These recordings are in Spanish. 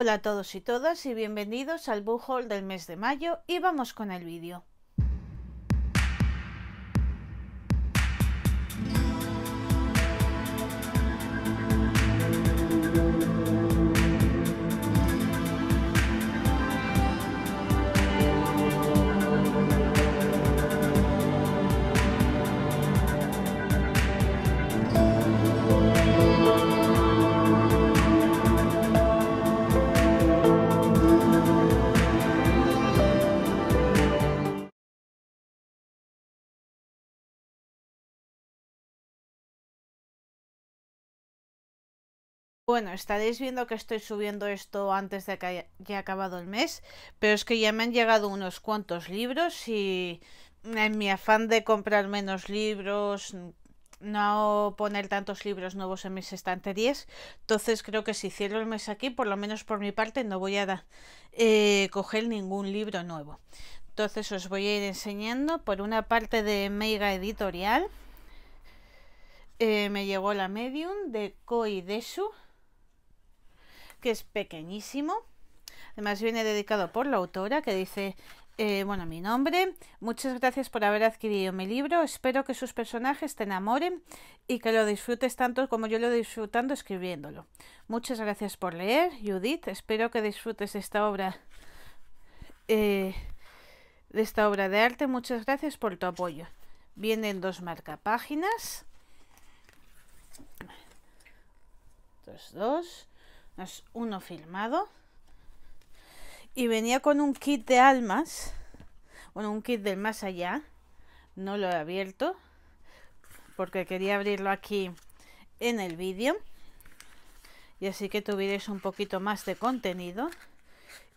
Hola a todos y todas y bienvenidos al haul del mes de mayo y vamos con el vídeo. Bueno, estaréis viendo que estoy subiendo esto antes de que haya, acabado el mes, pero es que ya me han llegado unos cuantos libros y en mi afán de comprar menos libros, no poner tantos libros nuevos en mis estanterías. Entonces creo que si cierro el mes aquí, por lo menos por mi parte, no voy a eh, coger ningún libro nuevo. Entonces os voy a ir enseñando por una parte de Mega Editorial. Eh, me llegó la Medium de Koidesu que es pequeñísimo. Además viene dedicado por la autora que dice, eh, bueno, mi nombre. Muchas gracias por haber adquirido mi libro. Espero que sus personajes te enamoren y que lo disfrutes tanto como yo lo disfrutando escribiéndolo. Muchas gracias por leer, Judith. Espero que disfrutes esta obra. Eh, de esta obra de arte, muchas gracias por tu apoyo. Vienen dos marcapáginas. Dos, dos es uno filmado. Y venía con un kit de almas. Bueno, un kit del más allá. No lo he abierto. Porque quería abrirlo aquí en el vídeo. Y así que tuvierais un poquito más de contenido.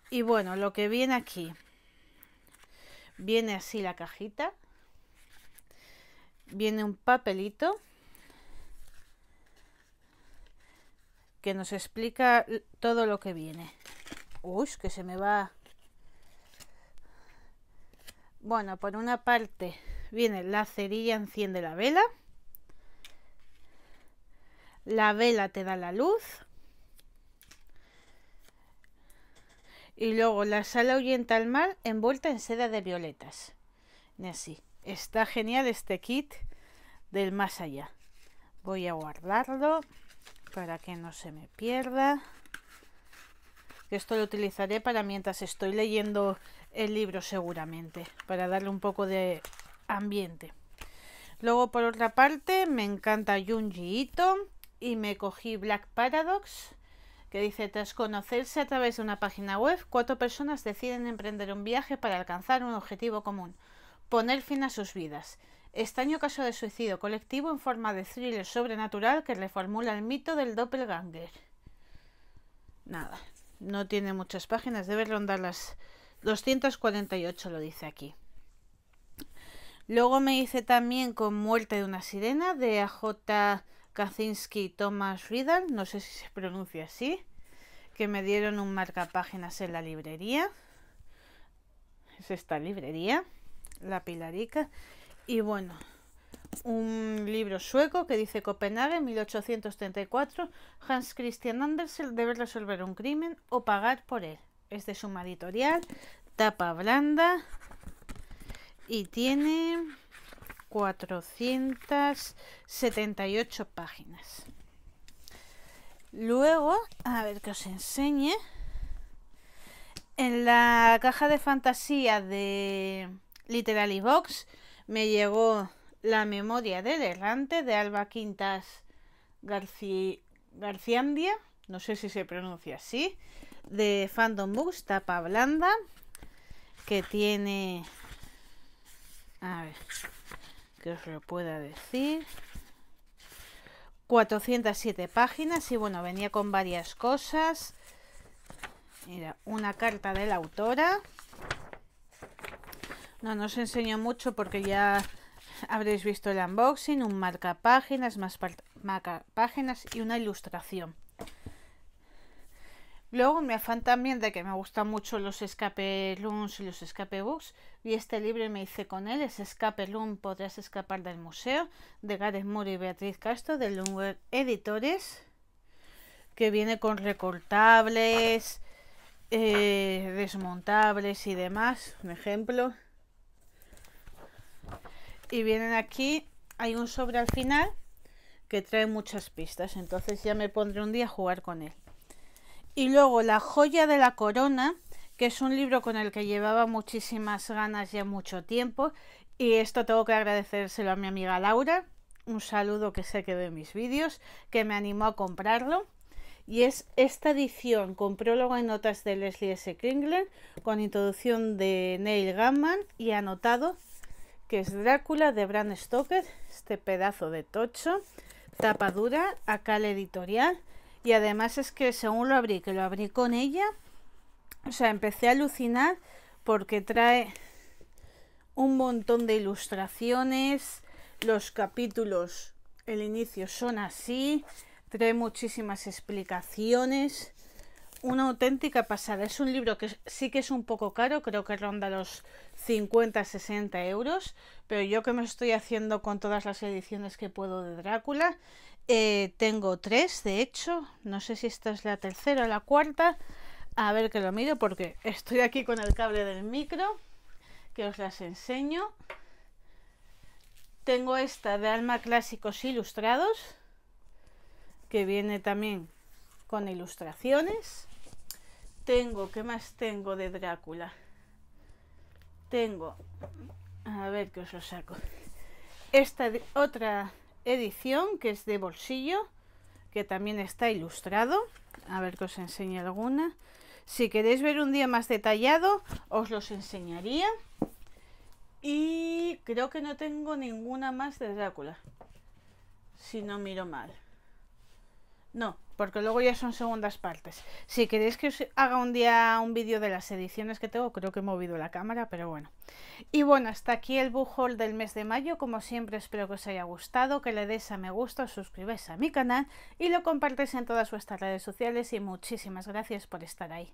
Y bueno, lo que viene aquí. Viene así la cajita. Viene un papelito. que nos explica todo lo que viene. Uy, que se me va. Bueno, por una parte viene la cerilla enciende la vela. La vela te da la luz. Y luego la sala ahuyenta al mar envuelta en seda de violetas. así. Está genial este kit del más allá. Voy a guardarlo para que no se me pierda. Esto lo utilizaré para mientras estoy leyendo el libro seguramente, para darle un poco de ambiente. Luego, por otra parte, me encanta Junji Ito y me cogí Black Paradox, que dice, tras conocerse a través de una página web, cuatro personas deciden emprender un viaje para alcanzar un objetivo común, poner fin a sus vidas extraño caso de suicidio colectivo en forma de thriller sobrenatural que reformula el mito del doppelganger. Nada, no tiene muchas páginas, debe rondar las 248, lo dice aquí. Luego me hice también con Muerte de una sirena de AJ Kaczynski Thomas Riddle, no sé si se pronuncia así, que me dieron un marcapáginas en la librería. Es esta librería, la Pilarica. Y bueno, un libro sueco que dice Copenhague 1834, Hans Christian Andersen debe resolver un crimen o pagar por él. Es de suma editorial, tapa blanda y tiene 478 páginas. Luego, a ver que os enseñe. En la caja de fantasía de Literally Box me llegó La memoria del errante de Alba Quintas García Garciandia, no sé si se pronuncia así, de Fandom Books, tapa blanda, que tiene... A ver, que os lo pueda decir. 407 páginas y bueno, venía con varias cosas. Mira, una carta de la autora, no, no os enseño mucho porque ya habréis visto el unboxing, un marcapáginas, más páginas y una ilustración. Luego, me afán también de que me gustan mucho los escape rooms y los escape books, Y este libro me hice con él, es Escape Room, podrás escapar del museo, de Gareth Moore y Beatriz Castro, de Lunger Editores, que viene con recortables, eh, desmontables y demás, un ejemplo y vienen aquí, hay un sobre al final que trae muchas pistas, entonces ya me pondré un día a jugar con él. Y luego La joya de la corona, que es un libro con el que llevaba muchísimas ganas ya mucho tiempo y esto tengo que agradecérselo a mi amiga Laura, un saludo que sé que ve mis vídeos, que me animó a comprarlo. Y es esta edición con prólogo y notas de Leslie S. Kringler, con introducción de Neil Gaiman y anotado que es Drácula de Bram Stoker, este pedazo de tocho, tapa dura, acá la editorial, y además es que según lo abrí, que lo abrí con ella, o sea, empecé a alucinar porque trae un montón de ilustraciones, los capítulos, el inicio son así, trae muchísimas explicaciones, una auténtica pasada. Es un libro que sí que es un poco caro, creo que ronda los 50-60 euros, pero yo que me estoy haciendo con todas las ediciones que puedo de Drácula, eh, tengo tres, de hecho, no sé si esta es la tercera o la cuarta, a ver que lo miro porque estoy aquí con el cable del micro, que os las enseño. Tengo esta de Alma Clásicos Ilustrados, que viene también con ilustraciones tengo? ¿Qué más tengo de Drácula? Tengo, a ver que os lo saco, esta otra edición que es de bolsillo, que también está ilustrado. A ver que os enseñe alguna. Si queréis ver un día más detallado, os los enseñaría. Y creo que no tengo ninguna más de Drácula. Si no miro mal. No, porque luego ya son segundas partes. Si queréis que os haga un día un vídeo de las ediciones que tengo, creo que he movido la cámara, pero bueno. Y bueno, hasta aquí el bujol del mes de mayo, como siempre espero que os haya gustado, que le deis a me gusta, os suscribáis a mi canal y lo compartáis en todas vuestras redes sociales y muchísimas gracias por estar ahí.